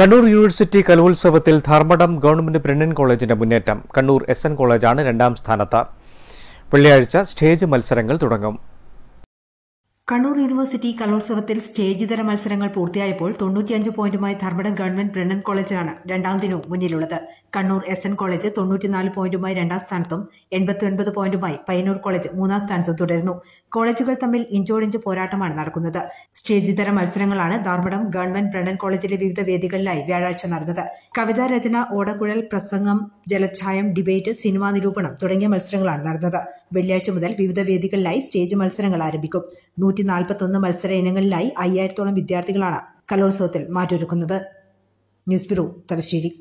Kannur university കലോത്സവത്തിൽ Dharmadam government Brennen കോളേജിന്റെ മുന്നേറ്റം കണ്ണൂർ എസ് എൻ കോളേജാണ് രണ്ടാം സ്ഥാനത്ത് വെള്ളിയാഴ്ച സ്റ്റേജ് മത്സരങ്ങൾ തുടങ്ങും കണ്ണൂർ യൂണിവേഴ്സിറ്റി കലോത്സവത്തിൽ സ്റ്റേജിതര മത്സരങ്ങൾ പൂർത്തിയായപ്പോൾ തൊണ്ണൂറ്റിയഞ്ച് പോയിന്റുമായി ധർമ്മടം ഗവൺമെന്റ് ബ്രണ്ണൻ കോളേജാണ് രണ്ടാം ദിനവും മുന്നിലുള്ളത് കണ്ണൂർ എസ് എൻ കോളേജ് തൊണ്ണൂറ്റിനാല് പോയിന്റുമായി രണ്ടാം സ്ഥാനത്തും എൺപത്തിയൊൻപത് പോയിന്റുമായി പയ്യന്നൂർ കോളേജ് മൂന്നാം സ്ഥാനത്തും തുടരുന്നു കോളേജുകൾ തമ്മിൽ ഇഞ്ചോടിഞ്ച് പോരാട്ടമാണ് നടക്കുന്നത് സ്റ്റേജിതര മത്സരങ്ങളാണ് ധർമ്മടം ഗവൺമെന്റ് ബ്രണ്ണൻ കോളേജിലെ വിവിധ വേദികളിലായി വ്യാഴാഴ്ച നടന്നത് കവിതാ രചന ഓടക്കുഴൽ പ്രസംഗം ജലഛായം ഡിബേറ്റ് സിനിമാ നിരൂപണം തുടങ്ങിയ മത്സരങ്ങളാണ് നടന്നത് വെള്ളിയാഴ്ച മുതൽ വിവിധ വേദികളിലായി സ്റ്റേജ് മത്സരങ്ങൾ ആരംഭിക്കും മുന്നൂറ്റി ഒന്ന് മത്സര ഇനങ്ങളിലായി അയ്യായിരത്തോളം വിദ്യാർത്ഥികളാണ് കലോത്സവത്തിൽ മാറ്റൊരുക്കുന്നത് ന്യൂസ് ബ്യൂറോ തലശ്ശേരി